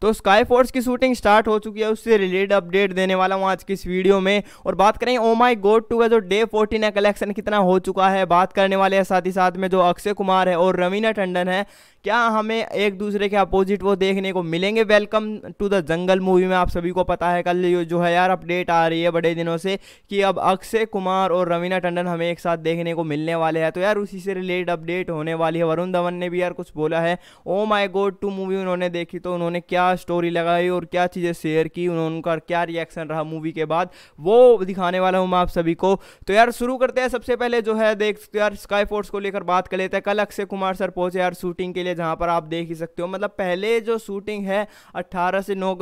तो Sky Force की shooting start हो चुकी है उससे रिलेटेड अपडेट देने वाला हूँ आज की इस वीडियो में और बात करें ओ माई गोड टू का जो डे फोर्टीन है कलेक्शन कितना हो चुका है बात करने वाले हैं साथ ही साथ में जो अक्षय कुमार है और रवीना टंडन है क्या हमें एक दूसरे के अपोजिट वो देखने को मिलेंगे Welcome to the Jungle movie में आप सभी को पता है कल जो है यार अपडेट आ रही है बड़े दिनों से कि अब अक्षय कुमार और रवीना टंडन हमें एक साथ देखने को मिलने वाले हैं तो यार उसी से रिलेटेड अपडेट होने वाली है वरुण धवन ने भी यार कुछ बोला है ओ माई गोड टू मूवी उन्होंने देखी तो उन्होंने क्या स्टोरी लगाई और क्या चीज़ें शेयर की उन्होंने उनका क्या रिएक्शन रहा मूवी के बाद वो दिखाने वाला हूँ मैं आप सभी को तो यार शुरू करते हैं सबसे पहले जो है देख यार स्काई फोर्स को लेकर बात कर लेते हैं कल अक्षय कुमार सर पहुंचे यार शूटिंग के लिए जहाँ पर आप देख ही सकते हो मतलब पहले जो शूटिंग है 18 से नौ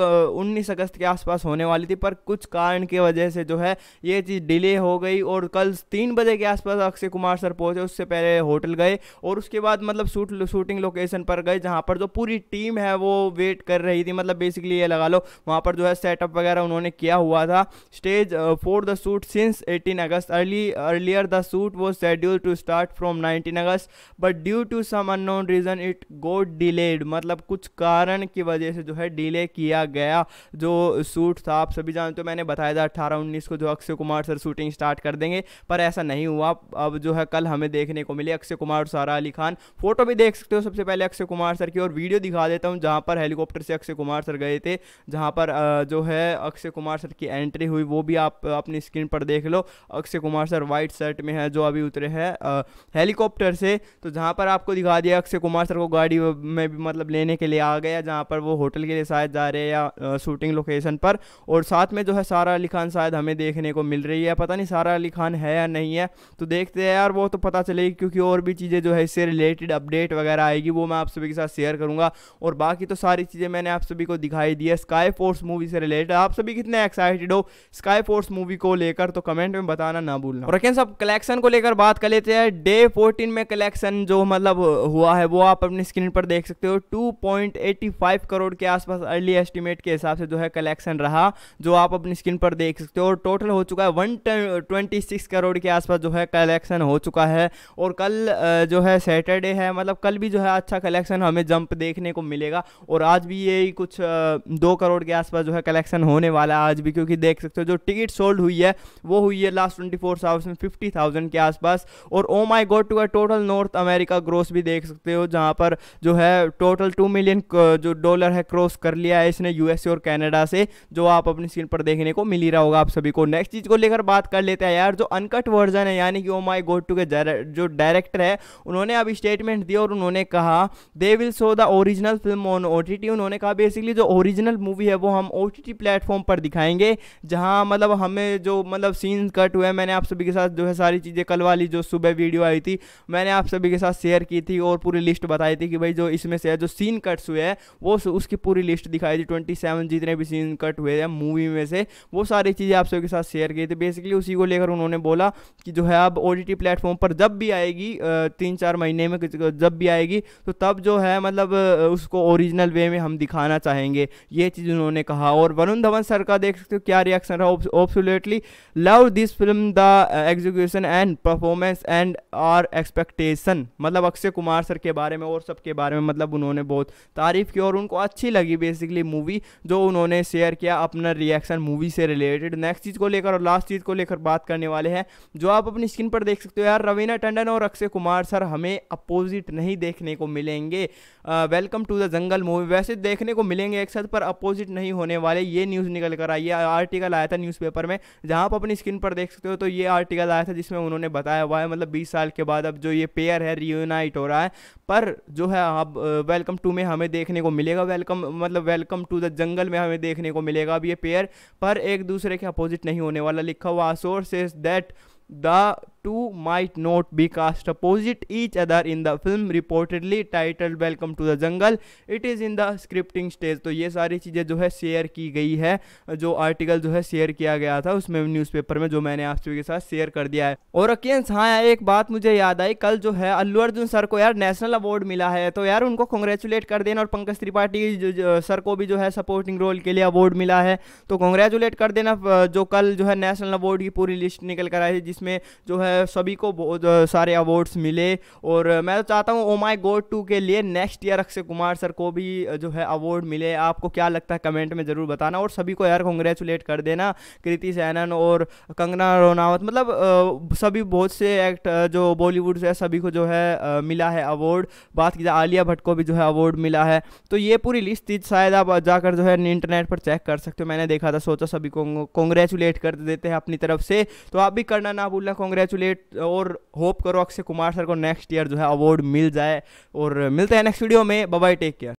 उन्नीस अगस्त के आसपास होने वाली थी पर कुछ कारण की वजह से जो है ये चीज़ डिले हो गई और कल तीन बजे के आसपास अक्षय कुमार सर पहुँचे उससे पहले होटल गए और उसके बाद मतलब शूट शूटिंग लोकेशन पर गए जहाँ पर जो पूरी टीम है वो वेट कर रही थी मतलब बेसिकली ये लगा लो वहाँ पर जो है सेटअप वगैरह उन्होंने किया हुआ था stage for the shoot since 18 August early earlier the shoot was schedule to start from 19 August but due to some unknown reason it it got delayed मतलब कुछ कारण की वजह से जो है डिले किया गया जो शूट था आप सभी जानते हो मैंने बताया था अट्ठारह उन्नीस को जो Akshay Kumar sir shooting start कर देंगे पर ऐसा नहीं हुआ अब जो है कल हमें देखने को मिले अक्षय कुमार और सारा अली खान फोटो भी देख सकते हो सबसे पहले अक्षय कुमार सर की और वीडियो दिखा देता हूँ जहाँ पर हेलीकॉप्टर से अक्षय कुमार सर गए थे जहाँ पर जो है अक्षय कुमार सर की एंट्री हुई वो भी आप अपनी स्क्रीन पर देख लो Akshay Kumar sir white shirt में है जो अभी उतरे हैं हेलीकॉप्टर से तो जहाँ पर आपको दिखा दिया अक्षय कुमार सर को वो गाड़ी में भी मतलब लेने के लिए आ गया जहाँ पर वो होटल के लिए शायद जा रहे हैं या शूटिंग लोकेशन पर और साथ में जो है सारा अली खान शायद हमें देखने को मिल रही है पता नहीं सारा अली खान है या नहीं है तो देखते हैं यार वो तो पता चलेगी क्योंकि और भी चीज़ें जो है इससे रिलेटेड अपडेट वगैरह आएगी वो मैं आप सभी के साथ शेयर करूँगा और बाकी तो सारी चीज़ें मैंने आप सभी को दिखाई दी है स्काई फोर्स मूवी से रिलेटेड आप सभी कितने एक्साइटेड हो स्काई फोर्स मूवी को लेकर तो कमेंट में बताना ना भूलना और सब कलेक्शन को लेकर बात कर लेते हैं डे फोर्टीन में कलेक्शन जो मतलब हुआ है वो आप अपनी स्क्रीन पर देख सकते हो 2.85 करोड़ के आसपास अर्ली एस्टिमेट के हिसाब से जो है कलेक्शन रहा जो आप अपनी स्क्रीन पर देख सकते हो और टोटल हो चुका है वन करोड़ के आसपास जो है कलेक्शन हो चुका है और कल जो है सैटरडे है मतलब कल भी जो है अच्छा कलेक्शन हमें जंप देखने को मिलेगा और आज भी यही कुछ दो करोड़ के आसपास जो है कलेक्शन होने वाला है आज भी क्योंकि देख सकते हो जो टिकट सोल्ड हुई है वो हुई है लास्ट ट्वेंटी फोर आवर्स में फिफ्टी थाउजेंड के आसपास और Oh My God two a total North America gross भी देख सकते हो जहां पर पर जो है टोटल टू मिलियन जो डॉलर है क्रॉस कर लिया है इसने यूएसए और कनाडा से जो आप अपनी स्क्रीन पर देखने को मिल ही रहा होगा आप सभी को नेक्स्ट चीज़ को लेकर बात कर लेते हैं यार जो अनकट वर्जन है यानी कि ओ माई गोड टू के जो डायरेक्टर है उन्होंने अब स्टेटमेंट दिया और उन्होंने कहा they will show the original film on ओ उन्होंने कहा बेसिकली जो ओरिजिनल मूवी है वो हम ओ टी प्लेटफॉर्म पर दिखाएंगे जहाँ मतलब हमें जो मतलब सीन कट हुए मैंने आप सभी के साथ जो है सारी चीज़ें कल वाली जो सुबह वीडियो आई थी मैंने आप सभी के साथ शेयर की थी और पूरी लिस्ट बताई दिखाई थी कि भाई जो इसमें से है जो सीन कट्स हुए हैं वो उसकी पूरी लिस्ट दिखाई थी ट्वेंटी सेवन जितने भी सीन कट हुए हैं मूवी में से वो सारी चीज़ें आप सबके साथ शेयर की थी बेसिकली उसी को लेकर उन्होंने बोला कि जो है अब ओ प्लेटफॉर्म पर जब भी आएगी तीन चार महीने में जब भी आएगी तो तब जो है मतलब उसको ओरिजिनल वे में हम दिखाना चाहेंगे ये चीज़ उन्होंने कहा और वरुण धवन सर का देख सकते हो क्या रिएक्शन रहा absolutely love this film the execution and performance and are expectation मतलब अक्षय कुमार सर के बारे में और सब के बारे में मतलब उन्होंने बहुत तारीफ़ की और उनको अच्छी लगी बेसिकली मूवी जो उन्होंने शेयर किया अपना रिएक्शन मूवी से रिलेटेड नेक्स्ट चीज़ को लेकर और लास्ट चीज़ को लेकर बात करने वाले हैं जो आप अपनी स्क्रीन पर देख सकते हो यार रवीना टंडन और अक्षय कुमार सर हमें अपोजिट नहीं देखने को मिलेंगे Welcome to the Jungle movie वैसे देखने को मिलेंगे एक साथ पर अपोजिट नहीं होने वाले ये न्यूज़ निकल कर आई है आर्टिकल आया था न्यूज़पेपर में जहाँ आप अपनी स्क्रीन पर देख सकते हो तो ये आर्टिकल आया था जिसमें उन्होंने बताया हुआ है मतलब बीस साल के बाद अब जो ये पेयर है रियूनाइट हो रहा है पर जो है आप वेलकम टू में हमें देखने को मिलेगा वेलकम मतलब वेलकम टू द जंगल में हमें देखने को मिलेगा अब ये पेयर पर एक दूसरे के अपोजिट नहीं होने वाला लिखा हुआ source is that the two might not be cast opposite each other in the film reportedly titled Welcome to the Jungle. It is in the scripting stage. तो ये सारी चीज़ें जो है शेयर की गई है जो आर्टिकल जो है शेयर किया गया था उसमें न्यूज़पेपर में जो मैंने आप सभी के साथ शेयर कर दिया है और अकेंस हाँ यार एक बात मुझे याद आई कल जो है अल्लू अर्जुन सर को यार नेशनल अवार्ड मिला है तो यार उनको कॉन्ग्रेचुलेट कर देना और पंकज त्रिपाठी सर को भी जो है सपोर्टिंग रोल के लिए अवार्ड मिला है तो कॉन्ग्रेचुलेट कर देना जो कल जो है नेशनल अवार्ड की पूरी लिस्ट निकल कर आई थी जिसमें जो है सभी को बहुत सारे अवार्ड्स मिले और मैं तो चाहता हूँ ओ माई गॉड टू के लिए next year Akshay Kumar sir को भी जो है अवार्ड मिले आपको क्या लगता है कमेंट में ज़रूर बताना और सभी को यार कॉन्ग्रेचुलेट कर देना कृति सैनन और कंगना रोनावत मतलब सभी बहुत से एक्ट जो बॉलीवुड से सभी को जो है मिला है अवार्ड बात की जाए आलिया भट्ट को भी जो है अवार्ड मिला है तो ये पूरी लिस्ट थी शायद आप जाकर जो है इंटरनेट पर चेक कर सकते हो मैंने देखा था सोचा सभी को कॉन्ग्रेचुलेट कर देते हैं अपनी तरफ से तो आप भी करना ना भूलना कॉन्ग्रेचुलेट कंग्रेचुलेट और होप करो अक्षय कुमार सर को नेक्स्ट ईयर जो है अवार्ड मिल जाए और मिलते हैं नेक्स्ट वीडियो में बाय टेक केयर